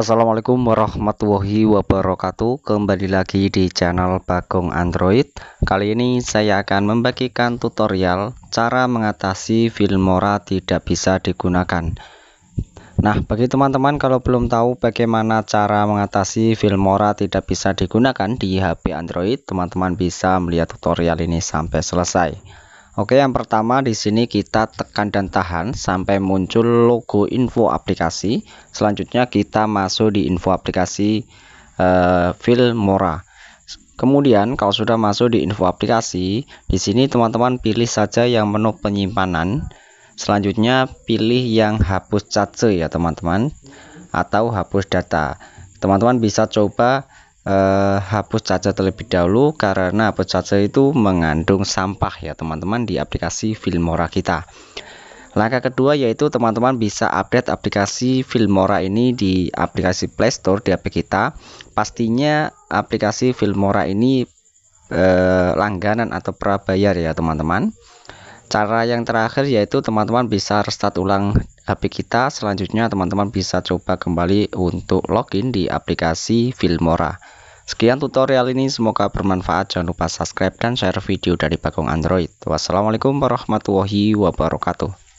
Assalamualaikum warahmatullahi wabarakatuh Kembali lagi di channel Bagong Android Kali ini saya akan membagikan tutorial Cara mengatasi Filmora tidak bisa digunakan Nah bagi teman-teman kalau belum tahu bagaimana cara mengatasi Filmora tidak bisa digunakan di HP Android Teman-teman bisa melihat tutorial ini sampai selesai Oke, yang pertama di sini kita tekan dan tahan sampai muncul logo info aplikasi. Selanjutnya kita masuk di info aplikasi uh, Filmora. Kemudian kalau sudah masuk di info aplikasi, di sini teman-teman pilih saja yang menu penyimpanan. Selanjutnya pilih yang hapus cache ya teman-teman atau hapus data. Teman-teman bisa coba eh, hapus saja terlebih dahulu karena hapus saja itu mengandung sampah ya teman-teman di aplikasi Filmora kita. Langkah kedua yaitu teman-teman bisa update aplikasi Filmora ini di aplikasi Play Store di HP kita. Pastinya aplikasi Filmora ini eh, langganan atau prabayar ya teman-teman. Cara yang terakhir yaitu teman-teman bisa restart ulang tapi kita selanjutnya teman-teman bisa coba kembali untuk login di aplikasi Filmora sekian tutorial ini semoga bermanfaat jangan lupa subscribe dan share video dari Bagong Android wassalamualaikum warahmatullahi wabarakatuh